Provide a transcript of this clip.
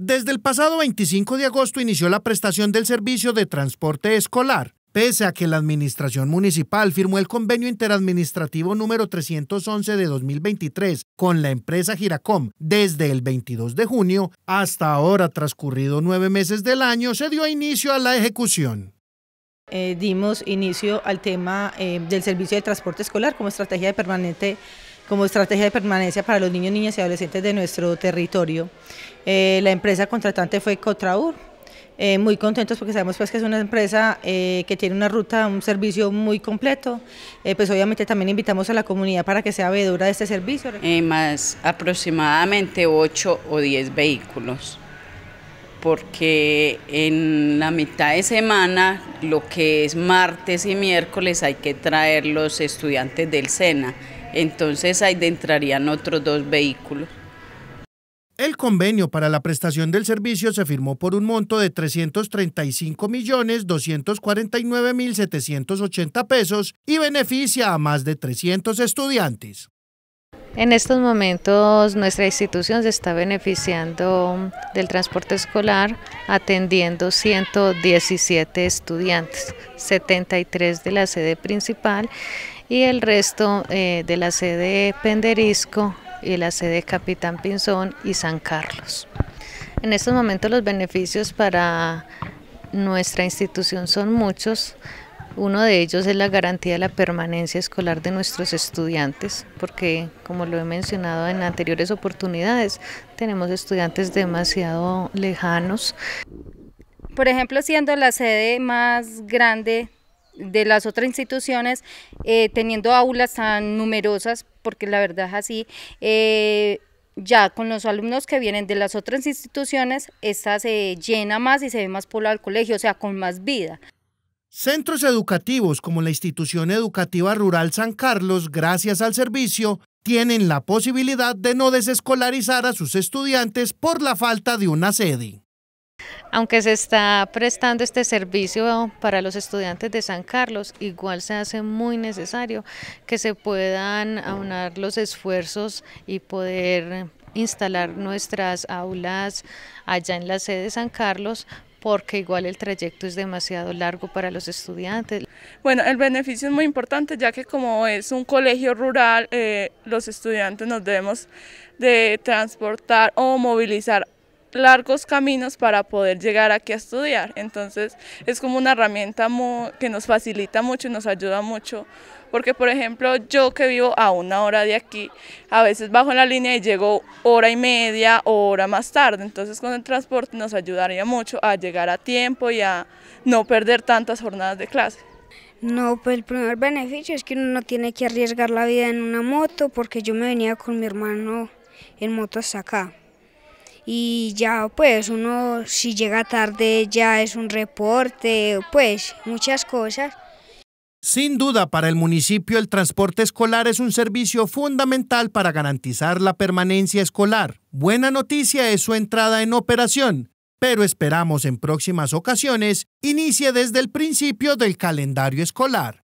Desde el pasado 25 de agosto inició la prestación del servicio de transporte escolar, pese a que la Administración Municipal firmó el convenio interadministrativo número 311 de 2023 con la empresa Giracom desde el 22 de junio, hasta ahora transcurrido nueve meses del año, se dio inicio a la ejecución. Eh, dimos inicio al tema eh, del servicio de transporte escolar como estrategia de permanente como estrategia de permanencia para los niños, niñas y adolescentes de nuestro territorio. Eh, la empresa contratante fue Cotraur. Eh, muy contentos porque sabemos pues que es una empresa eh, que tiene una ruta, un servicio muy completo. pues obviamente también invitamos a la comunidad para que sea veedora de este servicio. más aproximadamente 8 o 10 vehículos, porque en la mitad de semana, lo que es martes y miércoles, hay que traer los estudiantes del SENA entonces ahí entrarían otros dos vehículos. El convenio para la prestación del servicio se firmó por un monto de 335.249.780 pesos y beneficia a más de 300 estudiantes. En estos momentos nuestra institución se está beneficiando del transporte escolar atendiendo 117 estudiantes, 73 de la sede principal y el resto eh, de la sede Penderisco y la sede Capitán Pinzón y San Carlos. En estos momentos los beneficios para nuestra institución son muchos, uno de ellos es la garantía de la permanencia escolar de nuestros estudiantes, porque como lo he mencionado en anteriores oportunidades, tenemos estudiantes demasiado lejanos. Por ejemplo, siendo la sede más grande de las otras instituciones, eh, teniendo aulas tan numerosas, porque la verdad es así, eh, ya con los alumnos que vienen de las otras instituciones, esta se llena más y se ve más poblado el colegio, o sea, con más vida. Centros educativos como la Institución Educativa Rural San Carlos, gracias al servicio, tienen la posibilidad de no desescolarizar a sus estudiantes por la falta de una sede. Aunque se está prestando este servicio para los estudiantes de San Carlos, igual se hace muy necesario que se puedan aunar los esfuerzos y poder instalar nuestras aulas allá en la sede de San Carlos porque igual el trayecto es demasiado largo para los estudiantes. Bueno, el beneficio es muy importante ya que como es un colegio rural, eh, los estudiantes nos debemos de transportar o movilizar largos caminos para poder llegar aquí a estudiar. Entonces es como una herramienta que nos facilita mucho y nos ayuda mucho. Porque por ejemplo yo que vivo a una hora de aquí, a veces bajo la línea y llego hora y media o hora más tarde. Entonces con el transporte nos ayudaría mucho a llegar a tiempo y a no perder tantas jornadas de clase. No, pues el primer beneficio es que uno no tiene que arriesgar la vida en una moto porque yo me venía con mi hermano en moto hasta acá y ya pues uno si llega tarde ya es un reporte, pues muchas cosas. Sin duda, para el municipio el transporte escolar es un servicio fundamental para garantizar la permanencia escolar. Buena noticia es su entrada en operación, pero esperamos en próximas ocasiones inicie desde el principio del calendario escolar.